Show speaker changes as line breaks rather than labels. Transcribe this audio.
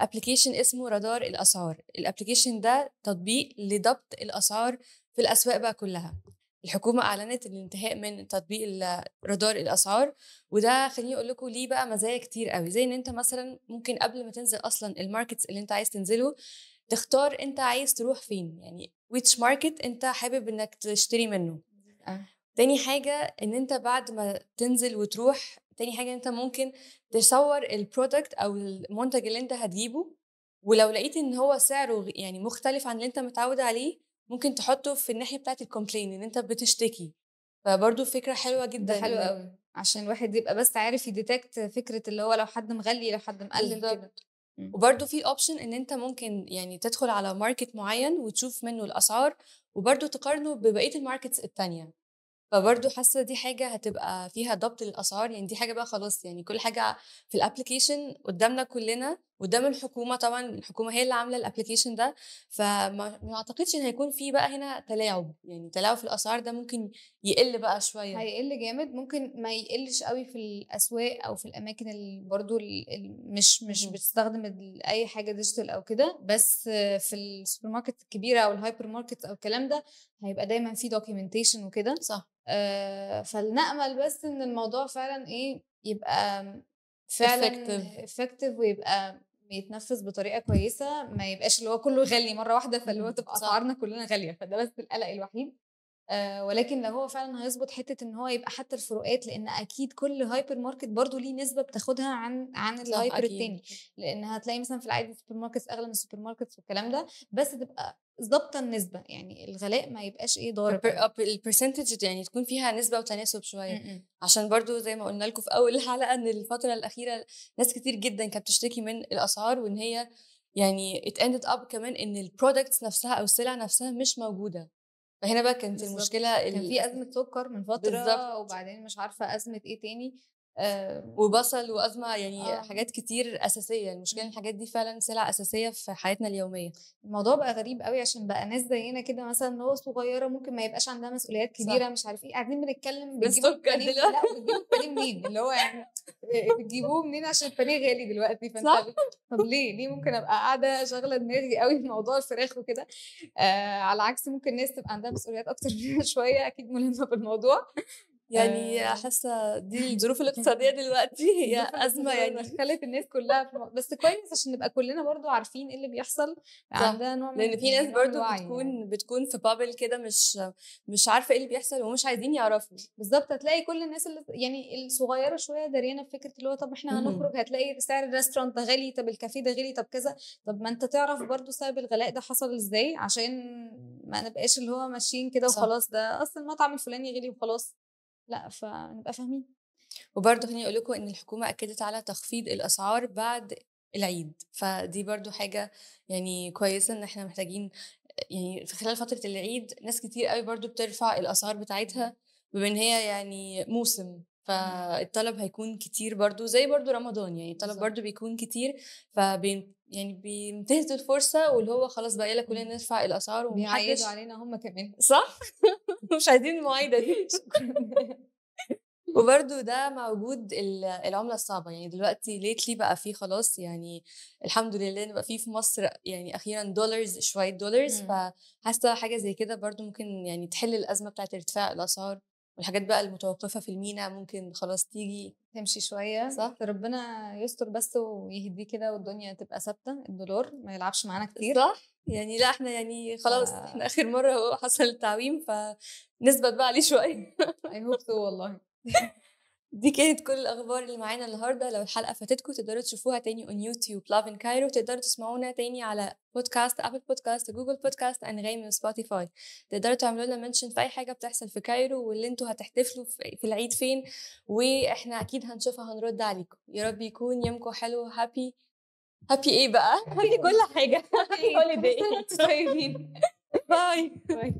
ابلكيشن اسمه رادار الاسعار الابلكيشن ده تطبيق لضبط الاسعار في الاسواق بقى كلها الحكومة أعلنت الانتهاء من تطبيق رادار الأسعار وده خليني أقول لكم ليه بقى مزايا كتير قوي زي إن أنت مثلا ممكن قبل ما تنزل أصلا الماركتس اللي أنت عايز تنزله تختار أنت عايز تروح فين يعني ويتش ماركت أنت حابب إنك تشتري منه آه. تاني حاجة إن أنت بعد ما تنزل وتروح تاني حاجه انت ممكن تصور البرودكت او المنتج اللي انت هتجيبه ولو لقيت ان هو سعره يعني مختلف عن اللي انت متعود عليه ممكن
تحطه في الناحيه بتاعت الكومبلين ان انت بتشتكي فبرضه فكره حلوه جدا حلوه قوي عشان الواحد يبقى بس عارف يديتكت فكره اللي هو لو حد مغلي لو حد مقلل كده وبرده في اوبشن ان انت ممكن يعني تدخل على ماركت معين وتشوف منه الاسعار
وبرده تقارنه ببقيه الماركتس التانية فبرضه حاسه دي حاجه هتبقى فيها ضبط للاسعار يعني دي حاجه بقى خلاص يعني كل حاجه في الابلكيشن قدامنا كلنا قدام الحكومه طبعا الحكومه هي اللي عامله الابلكيشن ده فما اعتقدش ان هيكون في بقى
هنا تلاعب يعني تلاعب في الاسعار ده ممكن يقل بقى شويه هيقل جامد ممكن ما يقلش قوي في الاسواق او في الاماكن اللي برضو اللي مش مش بتستخدم اي حاجه ديجيتال او كده بس في السوبر ماركت الكبيره او الهايبر ماركت او الكلام ده هيبقى دايما في دوكيومنتيشن وكده صح آه فلنامل بس ان الموضوع فعلا ايه يبقى فعلا افكتيف ويبقى يتنفس بطريقه كويسه ما يبقاش اللي هو كله غالي مره واحده فاللي هو تبقى امم، اسعارنا كلنا غاليه فده بس القلق الوحيد آه، ولكن لو هو فعلا هيظبط حته ان هو يبقى حتى الفروقات لان اكيد كل هايبر ماركت برضو ليه نسبه بتاخدها عن عن الهايبر التاني لان هتلاقي مثلا في العادي السوبر ماركتس اغلى من السوبر ماركتس والكلام ده بس تبقى ظابطه النسبه يعني الغلاء ما يبقاش ايه ضارب يعني. البرسنتج يعني تكون فيها نسبه وتناسب شويه م-م. عشان
برضو زي ما قلنا لكم في اول الحلقه ان الفتره الاخيره ناس كتير جدا كانت بتشتكي من الاسعار وان هي يعني اتاندد اب كمان ان البرودكتس نفسها او السلع نفسها مش موجوده فهنا بقى كانت المشكله كان في
ازمه سكر من فتره بالزبط. وبعدين مش عارفه ازمه ايه تاني آه، وبصل وازمه يعني آه. حاجات كتير اساسيه المشكله ان الحاجات دي فعلا سلع اساسيه في حياتنا اليوميه الموضوع بقى غريب قوي عشان بقى ناس زينا كده مثلا اللي هو صغيره ممكن ما يبقاش عندها مسؤوليات كبيره صح. مش عارف ايه قاعدين بنتكلم بتجيبوا البانيه لا بتجيبوا منين اللي هو يعني آه، آه، بتجيبوه منين عشان البانيه غالي دلوقتي فانت صح. طب ليه ليه ممكن ابقى قاعده شاغله دماغي قوي في موضوع الفراخ وكده آه على عكس ممكن ناس تبقى عندها مسؤوليات اكتر شويه اكيد ملمه بالموضوع يعني حاسه
دي الظروف الاقتصاديه دلوقتي هي ازمه يعني
خلت الناس كلها في بس كويس عشان نبقى كلنا برضو عارفين ايه اللي بيحصل عندنا نوع من لان في ناس برضو بتكون يعني. بتكون في بابل كده مش مش عارفه ايه اللي بيحصل ومش عايزين يعرفوا بالظبط هتلاقي كل الناس اللي يعني الصغيره شويه دريانه بفكره اللي هو طب احنا هنخرج هتلاقي سعر الريستورانت ده غالي طب الكافيه ده غالي طب كذا طب ما انت تعرف برضو سبب الغلاء ده حصل ازاي عشان ما نبقاش اللي هو ماشيين كده وخلاص ده اصل المطعم الفلاني غالي وخلاص لا فنبقى فاهمين
وبرضه خليني اقول لكم ان الحكومه اكدت على تخفيض الاسعار بعد العيد فدي برضو حاجة يعني كويسة ان احنا محتاجين يعني في خلال فترة العيد ناس كتير قوي برضو بترفع الأسعار بتاعتها بما ان هي يعني موسم إمم. فالطلب هيكون كتير برضو زي برضو رمضان يعني الطلب برضو بيكون كتير فبين يعني بينتهز الفرصه واللي هو خلاص بقى يلا كلنا ندفع الاسعار ومحدش علينا هم كمان صح مش عايزين المعايده دي وبرده ده مع وجود العمله الصعبه يعني دلوقتي ليتلي بقى في خلاص يعني الحمد لله بقى في في مصر يعني اخيرا دولارز شويه دولارز إمم. فحاسه حاجه زي كده برده ممكن يعني تحل الازمه بتاعت ارتفاع الاسعار الحاجات بقى المتوقفه في المينا ممكن
خلاص تيجي تمشي شويه صح ربنا يستر بس ويهديه كده والدنيا تبقى ثابته الدولار ما يلعبش معانا كتير صح
يعني لا احنا يعني خلاص ف... احنا اخر مره هو حصل التعويم فنثبت بقى عليه شويه اي هوب والله دي كانت كل الاخبار اللي معانا النهارده لو الحلقه فاتتكم تقدروا تشوفوها تاني اون يوتيوب لاف ان كايرو تقدروا تسمعونا تاني على بودكاست ابل بودكاست جوجل بودكاست انغامي وسبوتيفاي تقدروا تعملوا لنا منشن في اي حاجه بتحصل في كايرو واللي انتوا هتحتفلوا في العيد فين واحنا اكيد هنشوفها هنرد عليكم يا رب يكون يومكم حلو هابي هابي ايه بقى هابي كل حاجه هوليداي إيه؟ طيبين باي باي